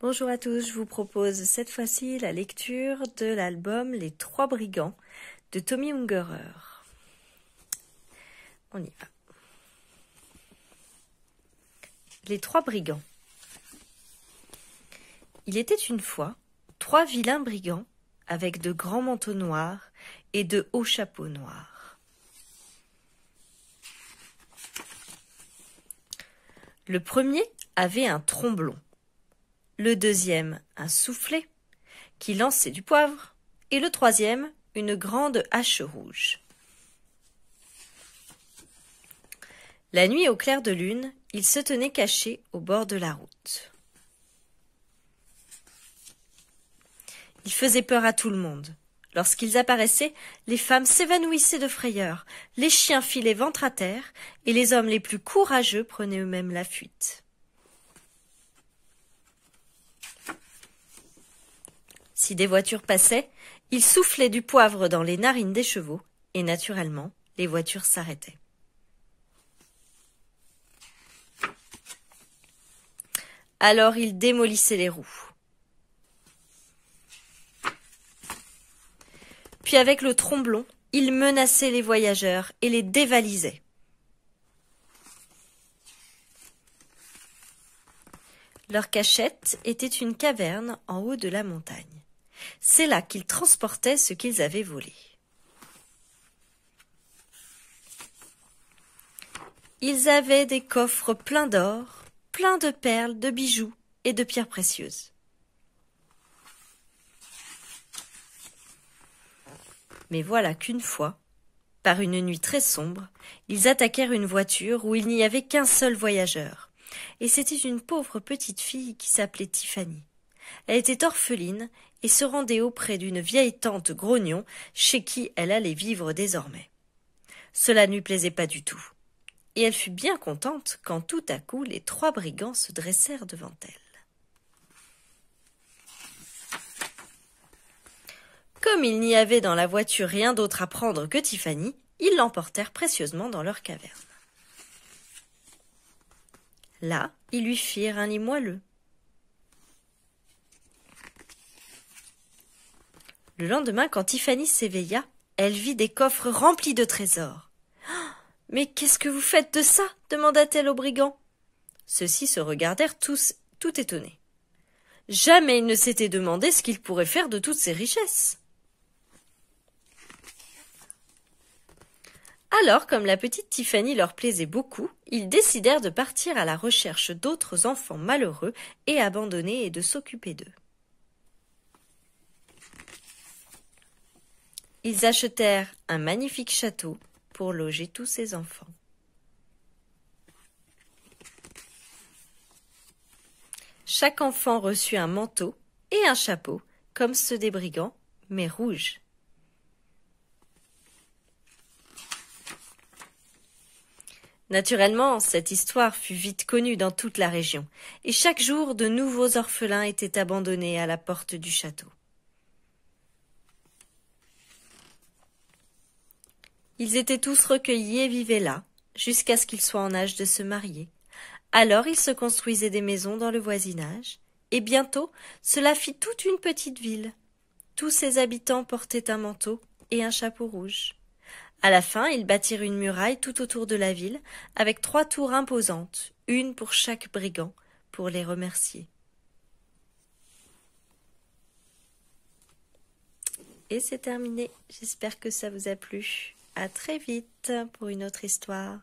Bonjour à tous, je vous propose cette fois-ci la lecture de l'album Les Trois Brigands de Tommy Ungerer. On y va. Les Trois Brigands. Il était une fois trois vilains brigands avec de grands manteaux noirs et de hauts chapeaux noirs. Le premier avait un tromblon le deuxième un soufflet, qui lançait du poivre, et le troisième une grande hache rouge. La nuit au clair de lune, ils se tenaient cachés au bord de la route. Ils faisaient peur à tout le monde. Lorsqu'ils apparaissaient, les femmes s'évanouissaient de frayeur, les chiens filaient ventre à terre, et les hommes les plus courageux prenaient eux-mêmes la fuite. Si des voitures passaient, il soufflait du poivre dans les narines des chevaux, et naturellement, les voitures s'arrêtaient. Alors il démolissait les roues. Puis avec le tromblon, il menaçait les voyageurs et les dévalisait. Leur cachette était une caverne en haut de la montagne. C'est là qu'ils transportaient ce qu'ils avaient volé. Ils avaient des coffres pleins d'or, pleins de perles, de bijoux et de pierres précieuses. Mais voilà qu'une fois, par une nuit très sombre, ils attaquèrent une voiture où il n'y avait qu'un seul voyageur, et c'était une pauvre petite fille qui s'appelait Tiffany. Elle était orpheline et se rendait auprès d'une vieille tante grognon chez qui elle allait vivre désormais. Cela ne lui plaisait pas du tout, et elle fut bien contente quand tout à coup les trois brigands se dressèrent devant elle. Comme il n'y avait dans la voiture rien d'autre à prendre que Tiffany, ils l'emportèrent précieusement dans leur caverne. Là, ils lui firent un lit moelleux, Le lendemain, quand Tiffany s'éveilla, elle vit des coffres remplis de trésors. Mais qu'est-ce que vous faites de ça demanda-t-elle aux brigands. Ceux-ci se regardèrent tous tout étonnés. Jamais ils ne s'étaient demandé ce qu'ils pourraient faire de toutes ces richesses. Alors, comme la petite Tiffany leur plaisait beaucoup, ils décidèrent de partir à la recherche d'autres enfants malheureux et abandonnés et de s'occuper d'eux. Ils achetèrent un magnifique château pour loger tous ses enfants. Chaque enfant reçut un manteau et un chapeau, comme ceux des brigands, mais rouges. Naturellement, cette histoire fut vite connue dans toute la région, et chaque jour de nouveaux orphelins étaient abandonnés à la porte du château. Ils étaient tous recueillis et vivaient là, jusqu'à ce qu'ils soient en âge de se marier. Alors ils se construisaient des maisons dans le voisinage, et bientôt cela fit toute une petite ville. Tous ses habitants portaient un manteau et un chapeau rouge. À la fin, ils bâtirent une muraille tout autour de la ville, avec trois tours imposantes, une pour chaque brigand, pour les remercier. Et c'est terminé. J'espère que ça vous a plu. À très vite pour une autre histoire.